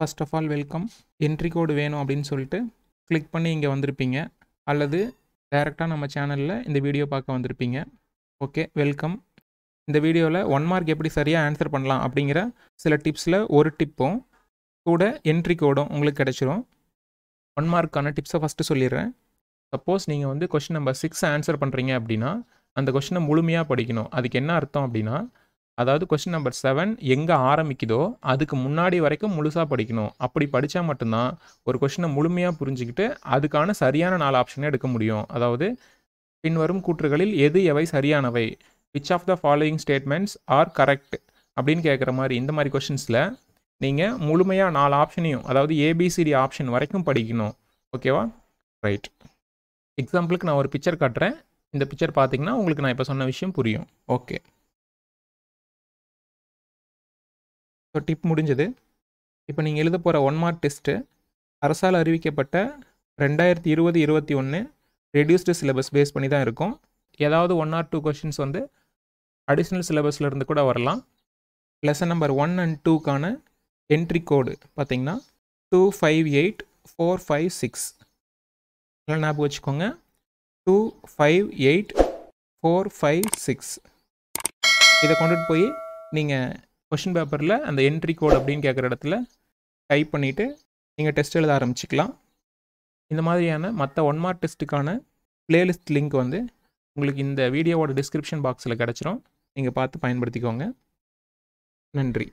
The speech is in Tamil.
first of all welcome entry code வேணும் அப்படின்னு சொல்லிட்டு கிளிக் பண்ணி இங்கே வந்திருப்பீங்க அல்லது டைரெக்டாக நம்ம சேனலில் இந்த வீடியோ பார்க்க வந்திருப்பீங்க ஓகே வெல்கம் இந்த வீடியோவில் ஒன் மார்க் எப்படி சரியாக ஆன்சர் பண்ணலாம் அப்படிங்கிற சில டிப்ஸில் ஒரு டிப்பும் கூட என்ட்ரி கோடும் உங்களுக்கு கிடச்சிரும் ஒன் மார்க்கான டிப்ஸை ஃபஸ்ட்டு சொல்லிடுறேன் சப்போஸ் நீங்கள் வந்து கொஷின் நம்பர் சிக்ஸ் ஆன்சர் பண்ணுறீங்க அப்படின்னா அந்த கொஷினை முழுமையாக படிக்கணும் அதுக்கு என்ன அர்த்தம் அப்படின்னா அதாவது கொஸ்டின் நம்பர் செவன் எங்கே ஆரம்பிக்குதோ அதுக்கு முன்னாடி வரைக்கும் முழுசாக படிக்கணும் அப்படி படித்தா மட்டும்தான் ஒரு கொஷினை முழுமையாக புரிஞ்சுக்கிட்டு அதுக்கான சரியான நாலு ஆப்ஷனை எடுக்க முடியும் அதாவது பின்வரும் கூற்றுகளில் எது எவை சரியானவை which of the following statements are correct அப்படின்னு கேட்குற மாதிரி இந்த மாதிரி கொஷின்ஸில் நீங்கள் முழுமையாக நாலு ஆப்ஷனையும் அதாவது ஏபிசிடி ஆப்ஷன் வரைக்கும் படிக்கணும் ஓகேவா ரைட் எக்ஸாம்பிளுக்கு நான் ஒரு பிக்சர் காட்டுறேன் இந்த பிக்சர் பார்த்தீங்கன்னா உங்களுக்கு நான் இப்போ சொன்ன விஷயம் புரியும் ஓகே ஸோ டிப் முடிஞ்சது இப்போ நீங்கள் எழுத போகிற ஒன் மார்க் டெஸ்ட்டு அரசால் அறிவிக்கப்பட்ட ரெண்டாயிரத்தி இருபது இருபத்தி ஒன்று ரெடியூஸ்டு சிலபஸ் பேஸ் பண்ணி தான் இருக்கும் ஏதாவது ஒன் ஆர் டூ கொஷின்ஸ் வந்து அடிஷ்னல் சிலபஸில் இருந்து கூட வரலாம் லெசன் நம்பர் ஒன் அண்ட் டூக்கான என்ட்ரி கோடு பார்த்தீங்கன்னா two five eight four five six நல்லா ஞாபகம் வச்சுக்கோங்க two five eight four five six இதை கொண்டுட்டு போய் நீங்கள் கொஷின் பேப்பரில் அந்த என்ட்ரி கோட் அப்படின்னு கேட்குற இடத்துல டைப் பண்ணிவிட்டு நீங்கள் டெஸ்ட் எழுத ஆரம்பிச்சிக்கலாம் இந்த மாதிரியான மற்ற ஒன் மார்க் டெஸ்ட்டுக்கான பிளேலிஸ்ட் லிங்க் வந்து உங்களுக்கு இந்த வீடியோவோட டிஸ்கிரிப்ஷன் பாக்ஸில் கிடச்சிரும் நீங்கள் பார்த்து பயன்படுத்திக்கோங்க நன்றி